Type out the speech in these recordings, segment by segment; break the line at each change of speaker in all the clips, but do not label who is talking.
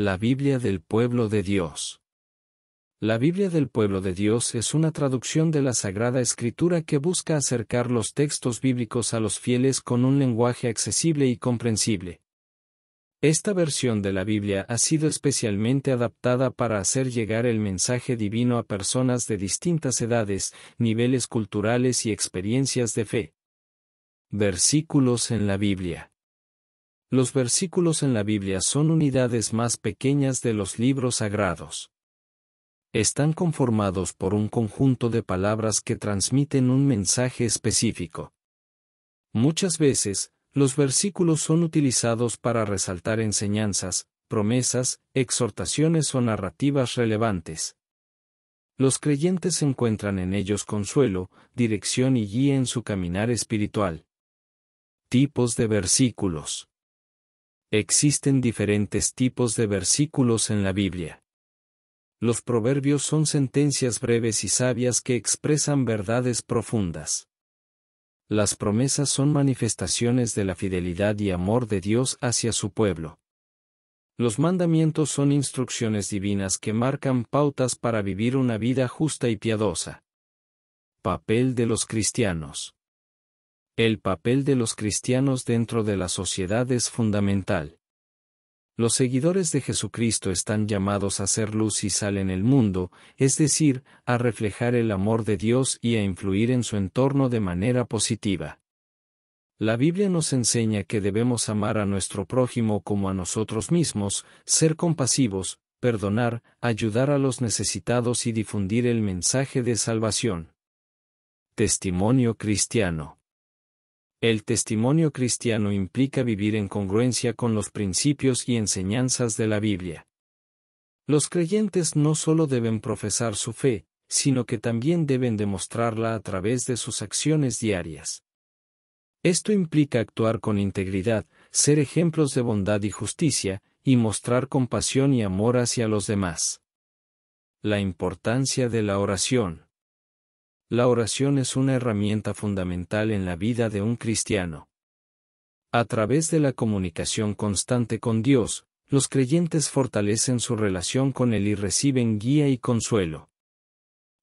La Biblia del pueblo de Dios. La Biblia del pueblo de Dios es una traducción de la Sagrada Escritura que busca acercar los textos bíblicos a los fieles con un lenguaje accesible y comprensible. Esta versión de la Biblia ha sido especialmente adaptada para hacer llegar el mensaje divino a personas de distintas edades, niveles culturales y experiencias de fe. Versículos en la Biblia. Los versículos en la Biblia son unidades más pequeñas de los libros sagrados. Están conformados por un conjunto de palabras que transmiten un mensaje específico. Muchas veces, los versículos son utilizados para resaltar enseñanzas, promesas, exhortaciones o narrativas relevantes. Los creyentes encuentran en ellos consuelo, dirección y guía en su caminar espiritual. Tipos de versículos. Existen diferentes tipos de versículos en la Biblia. Los proverbios son sentencias breves y sabias que expresan verdades profundas. Las promesas son manifestaciones de la fidelidad y amor de Dios hacia su pueblo. Los mandamientos son instrucciones divinas que marcan pautas para vivir una vida justa y piadosa. Papel de los cristianos. El papel de los cristianos dentro de la sociedad es fundamental. Los seguidores de Jesucristo están llamados a ser luz y sal en el mundo, es decir, a reflejar el amor de Dios y a influir en su entorno de manera positiva. La Biblia nos enseña que debemos amar a nuestro prójimo como a nosotros mismos, ser compasivos, perdonar, ayudar a los necesitados y difundir el mensaje de salvación. Testimonio cristiano. El testimonio cristiano implica vivir en congruencia con los principios y enseñanzas de la Biblia. Los creyentes no solo deben profesar su fe, sino que también deben demostrarla a través de sus acciones diarias. Esto implica actuar con integridad, ser ejemplos de bondad y justicia, y mostrar compasión y amor hacia los demás. La importancia de la oración. La oración es una herramienta fundamental en la vida de un cristiano. A través de la comunicación constante con Dios, los creyentes fortalecen su relación con Él y reciben guía y consuelo.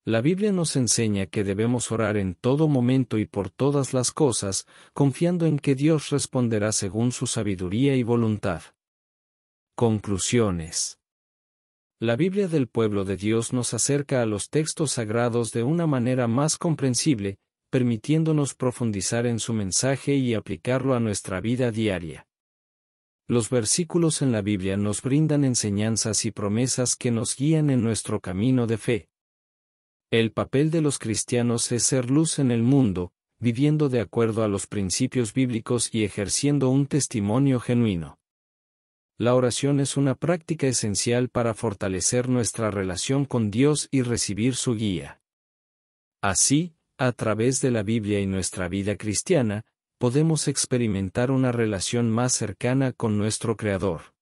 La Biblia nos enseña que debemos orar en todo momento y por todas las cosas, confiando en que Dios responderá según su sabiduría y voluntad. Conclusiones. La Biblia del pueblo de Dios nos acerca a los textos sagrados de una manera más comprensible, permitiéndonos profundizar en su mensaje y aplicarlo a nuestra vida diaria. Los versículos en la Biblia nos brindan enseñanzas y promesas que nos guían en nuestro camino de fe. El papel de los cristianos es ser luz en el mundo, viviendo de acuerdo a los principios bíblicos y ejerciendo un testimonio genuino. La oración es una práctica esencial para fortalecer nuestra relación con Dios y recibir su guía. Así, a través de la Biblia y nuestra vida cristiana, podemos experimentar una relación más cercana con nuestro Creador.